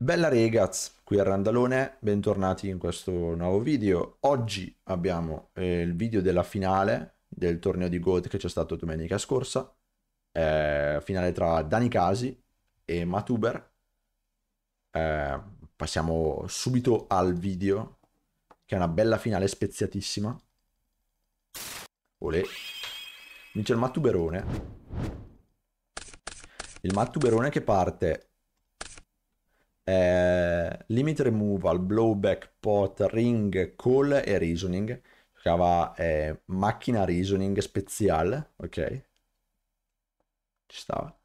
Bella ragazzi, qui a Randalone, bentornati in questo nuovo video. Oggi abbiamo eh, il video della finale del torneo di GOAT che c'è stato domenica scorsa, eh, finale tra Dani Casi e Matuber. Eh, passiamo subito al video, che è una bella finale speziatissima. Olè. Vince il Matuberone. Il Matuberone che parte eh, limit removal, blowback, pot, ring, call e reasoning. Giocava eh, macchina reasoning speciale, ok? Ci stava.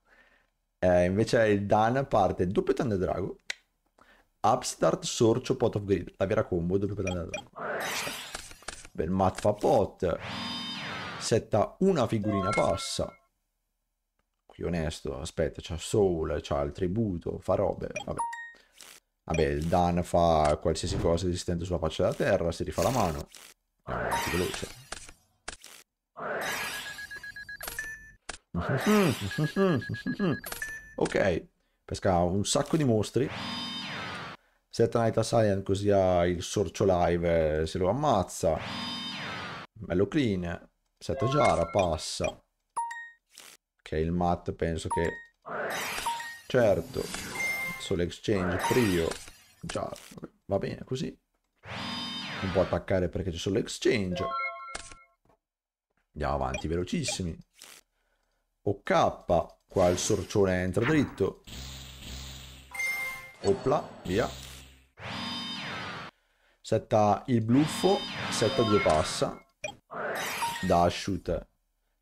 Eh, invece il Dan parte doppio tande drago, upstart, sorcio, pot of grid, la vera combo, doppio tande drago. Bel mat fa pot, setta una figurina passa Qui onesto, aspetta, c'ha Soul, c'ha il tributo, fa robe, vabbè. Vabbè, il Dan fa qualsiasi cosa esistente sulla faccia della terra, si rifà la mano. Andiamo ah, veloce. ok, pesca un sacco di mostri. Set Night Assailant così ha il sorcio live, eh, se lo ammazza. Bello clean. Sette Giara, passa. Ok, il mat penso che... Certo cazzo l'exchange, prio. Già, va bene così. Non può attaccare perché c'è solo l'exchange. Andiamo avanti, velocissimi. OK, qua il sorcione entra dritto. Opla, via. Setta il bluffo, setta due passa. shoot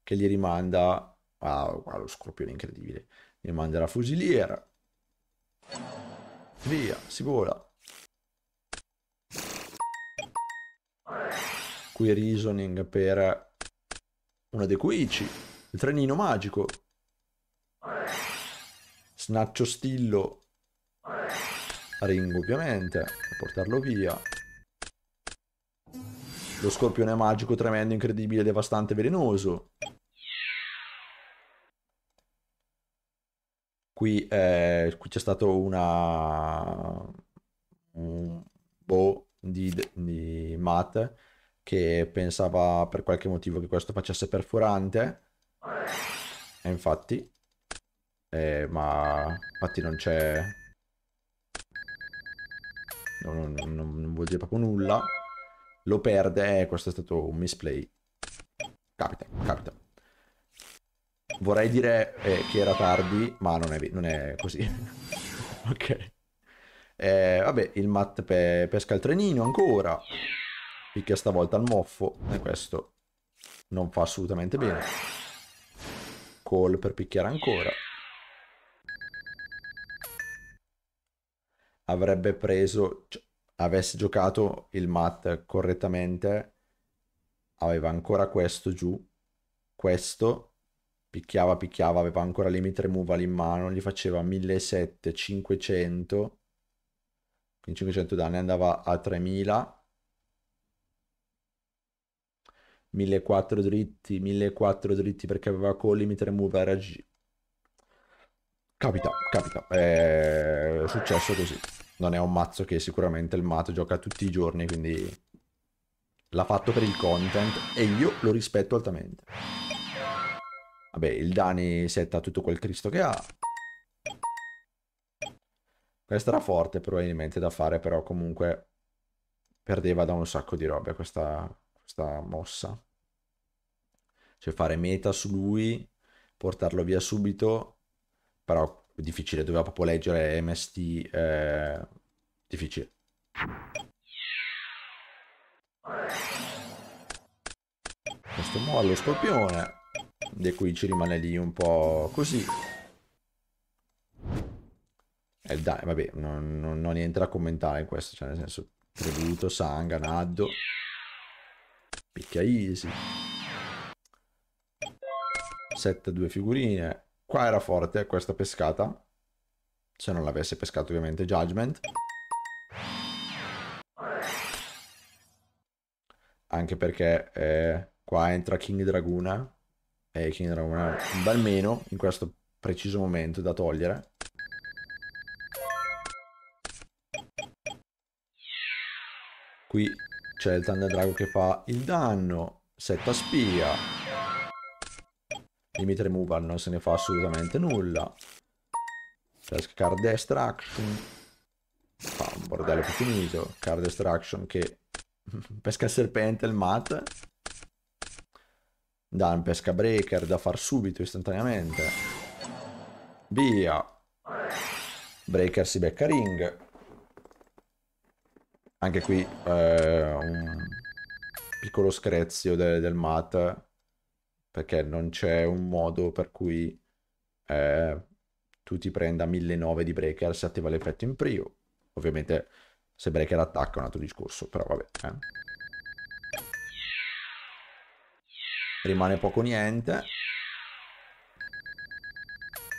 che gli rimanda... Ah, lo scorpione incredibile. Gli rimanda la fusiliera. Via, si vola. Qui reasoning per una dei quici. Il trenino magico. Snaccio stillo. Ring ovviamente. Portarlo via. Lo scorpione magico tremendo, incredibile, devastante, velenoso. Qui, eh, qui c'è stato una... un boh di, di Matt che pensava per qualche motivo che questo facesse perforante e infatti eh, ma infatti non c'è non, non, non, vuol dire proprio nulla lo perde e eh, questo è stato un misplay capita capita Vorrei dire eh, che era tardi, ma non è, non è così. ok. Eh, vabbè, il mat pe pesca il trenino ancora. Picchia stavolta al moffo. E questo non fa assolutamente bene. Call per picchiare ancora. Avrebbe preso... Avesse giocato il mat correttamente. Aveva ancora questo giù. Questo picchiava, picchiava, aveva ancora limit removal in mano, gli faceva 1700, 500, quindi 500 danni andava a 3000, 1400 dritti, 1400 dritti perché aveva con limit removal era raggi... Capita, capita, è successo così. Non è un mazzo che sicuramente il mato gioca tutti i giorni, quindi l'ha fatto per il content e io lo rispetto altamente. Vabbè, il Dani setta tutto quel Cristo che ha. Questa era forte probabilmente da fare, però comunque perdeva da un sacco di robe questa, questa mossa. Cioè fare meta su lui, portarlo via subito, però difficile, doveva proprio leggere MST, eh, difficile. Questo mollo scorpione di cui ci rimane lì un po' così. E eh, dai, vabbè, non, non, non entra a commentare in questo, cioè nel senso, tributo, sanga, naddo, picchia easy. 7 2 figurine. Qua era forte eh, questa pescata, se non l'avesse pescato ovviamente Judgment. Anche perché eh, qua entra King Draguna, Aiken era una, un bel meno in questo preciso momento da togliere. Qui c'è il Thunder Drago che fa il danno, setta spia. Limit removal non se ne fa assolutamente nulla. Flash card destruction. Fa un bordello più finito. Card destruction che pesca il serpente, il mat. Da un pesca breaker da far subito, istantaneamente. Via. Breaker si becca ring. Anche qui eh, un piccolo screzio de del mat. Perché non c'è un modo per cui eh, tu ti prenda 1.900 di breaker se attiva l'effetto in prio. Ovviamente se breaker attacca è un altro discorso, però vabbè. Eh. Rimane poco niente.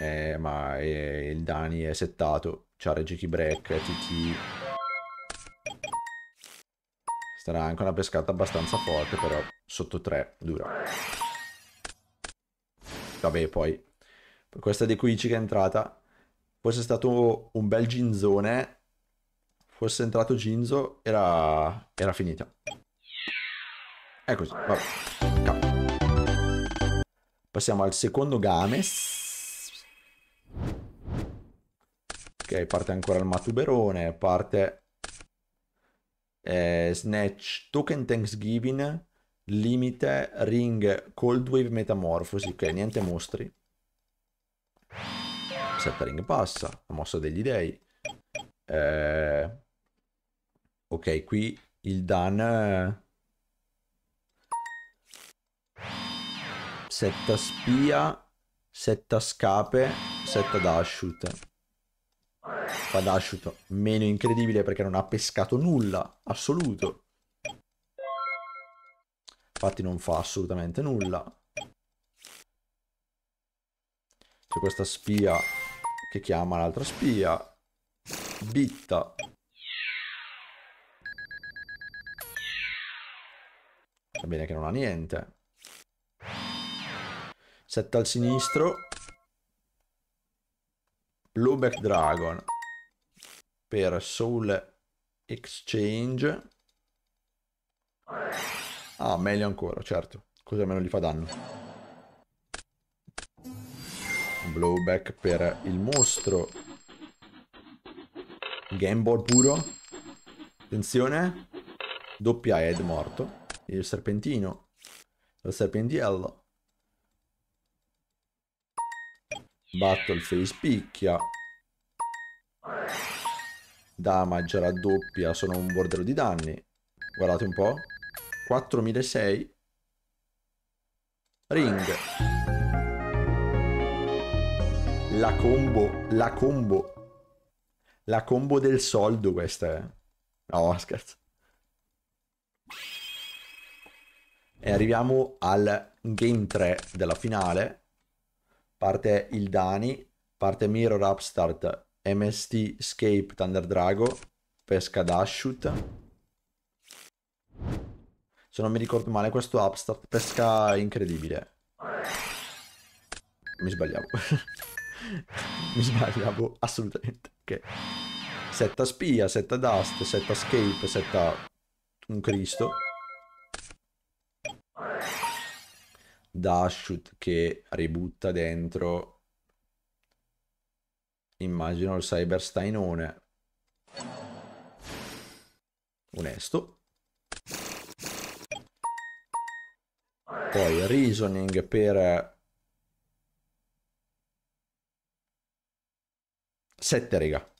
Eh, ma eh, il Dani è settato. C'ha Regiki Break, TT. Eh, Starà anche una pescata abbastanza forte, però sotto 3 dura. Vabbè, poi. Questa di Quici che è entrata. Fosse stato un bel ginzone. Fosse entrato Ginzo, era, era finita. È così, vabbè. Passiamo al secondo game. Ok, parte ancora il matuberone, parte eh, Snatch, Token Thanksgiving, Limite, Ring, Cold Wave, Metamorfosi. Ok, niente mostri. ring passa, la mossa degli dei. Eh, ok, qui il Dan setta spia, setta scape, setta dashut. Fa dashut meno incredibile perché non ha pescato nulla, assoluto. Infatti non fa assolutamente nulla. C'è questa spia che chiama l'altra spia. Bitta. Va bene che non ha niente. 7 al sinistro. Blueback Dragon per Soul Exchange. Ah, meglio ancora, certo. Così almeno gli fa danno. Blowback per il mostro. Gamble puro. Attenzione. Doppia head morto. Il serpentino. Il serpentiello. Battleface picchia. Damage raddoppia, sono un bordello di danni. Guardate un po'. 4006. Ring. La combo, la combo. La combo del soldo questa è. Eh. No, scherzo. E arriviamo al game 3 della finale parte il Dani, parte Mirror Upstart, MST Scape Thunder Drago, pesca Dashut. Se non mi ricordo male questo Upstart pesca incredibile. Mi sbagliavo. mi sbagliavo assolutamente. Ok. Setta spia, setta dust, setta scape, setta un Cristo. Dashut che ributta dentro immagino il cyberstainone onesto poi reasoning per 7 rega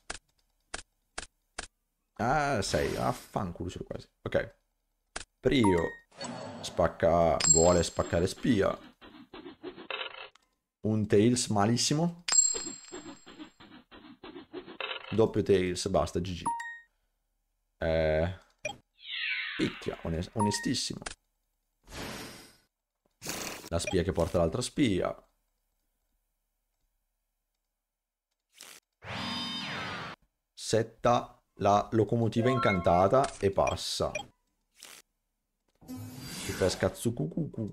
ah 6 affanculo ah, quasi ok prio Spacca... Vuole spaccare spia. Un Tails malissimo. Doppio Tails, basta, GG. Eh... Picchia, onest onestissimo. La spia che porta l'altra spia. Setta la locomotiva incantata e passa pesca Tsukukuku.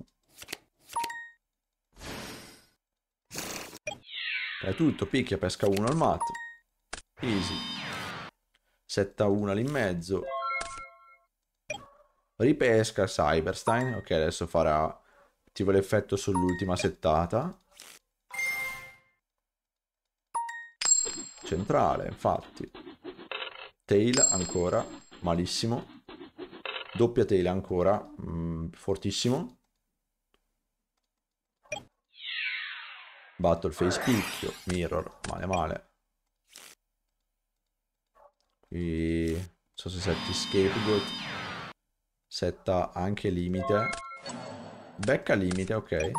È tutto, picchia, pesca 1 al mat. Easy. Setta 1 lì in mezzo. Ripesca Cyberstein. Ok, adesso farà... Attiva l'effetto sull'ultima settata. Centrale, infatti. Tail ancora. Malissimo. Doppia tela ancora, mh, mm, fortissimo. face picchio, mirror, male male. Qui non so se setti scapegoat. Setta anche limite. Becca limite, ok.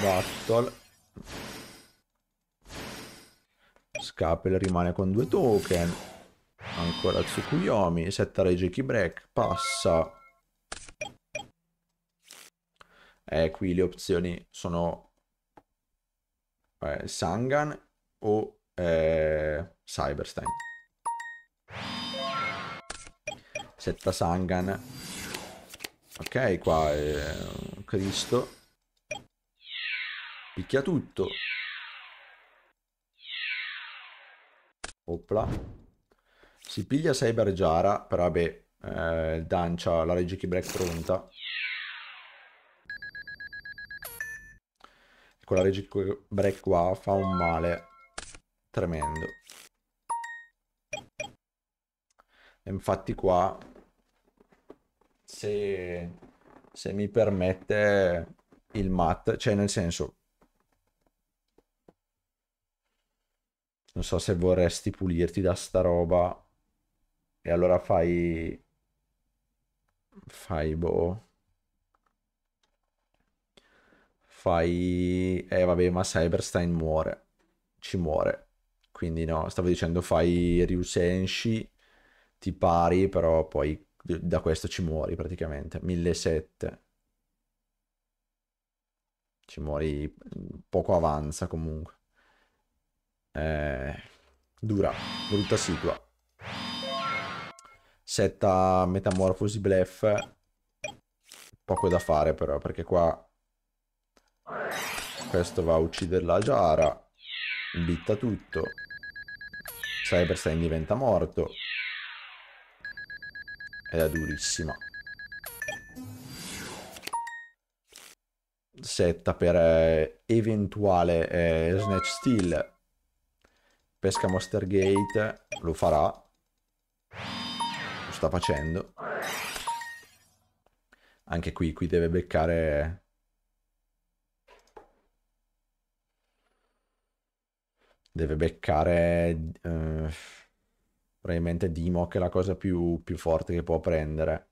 Battle. Scapel rimane con due token. Ancora Tsukuyomi, setta Regeki Break, passa. Eh, qui le opzioni sono eh, Sangan o eh, Cyberstein. Setta Sangan. Ok, qua è eh, Cristo. Picchia tutto. Opla. Si piglia Cyber Jara, però vabbè, eh, Dancia, la Regi Break pronta. E quella Regi Break qua fa un male tremendo. E infatti qua, se, se mi permette il mat, cioè nel senso, non so se vorresti pulirti da sta roba e allora fai fai boh fai eh vabbè ma Cyberstein muore ci muore quindi no stavo dicendo fai Ryusenshi ti pari però poi da questo ci muori praticamente 1700 ci muori mm, poco avanza comunque eh, dura, brutta situa. Setta Metamorfosi Blef. Poco da fare però, perché qua... Questo va a uccidere la Giara. Bitta tutto. Cyberstein diventa morto. Ed è durissima. Setta per eh, eventuale eh, Snatch Steel Pesca Monster Gate, lo farà. Lo sta facendo. Anche qui, qui deve beccare... Deve beccare... Eh, probabilmente Dimo che è la cosa più, più forte che può prendere.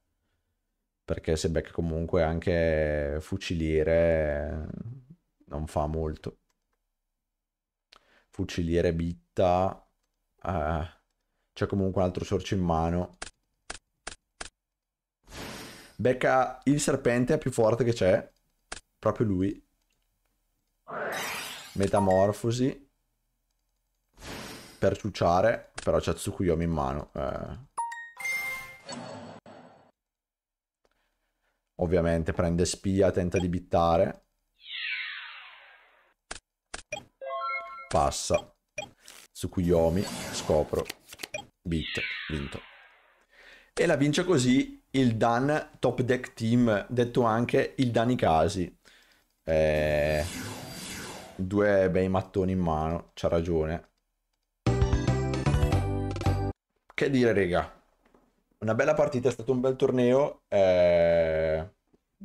Perché se becca comunque anche fuciliere non fa molto fuciliere bitta, eh, c'è comunque un altro sorcio in mano. Becca il serpente più forte che c'è, proprio lui. Metamorfosi. Per ciucciare, però c'è Tsukuyomi in mano. Eh. Ovviamente prende spia, tenta di bittare. passa. Tsukuyomi, scopro, beat vinto. E la vince così il Dan Top Deck Team, detto anche il Danikasi. Eh, due bei mattoni in mano, c'ha ragione. Che dire, rega Una bella partita, è stato un bel torneo. Eh,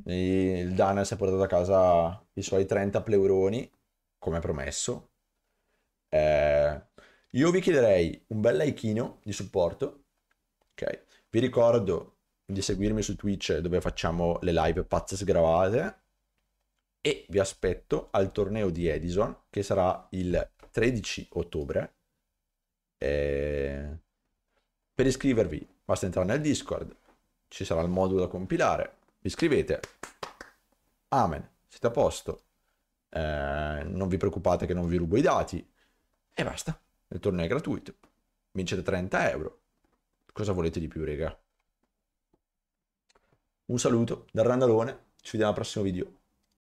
il Dan si è portato a casa i suoi 30 pleuroni, come promesso. Eh, io vi chiederei un bel likeino di supporto, ok? Vi ricordo di seguirmi su Twitch dove facciamo le live pazze sgravate e vi aspetto al torneo di Edison che sarà il 13 ottobre. Eh, per iscrivervi basta entrare nel Discord, ci sarà il modulo da compilare, vi iscrivete, amen, siete a posto, eh, non vi preoccupate che non vi rubo i dati, e basta. Il torneo è gratuito. Vincete 30 euro. Cosa volete di più, rega? Un saluto dal Randalone. Ci vediamo al prossimo video.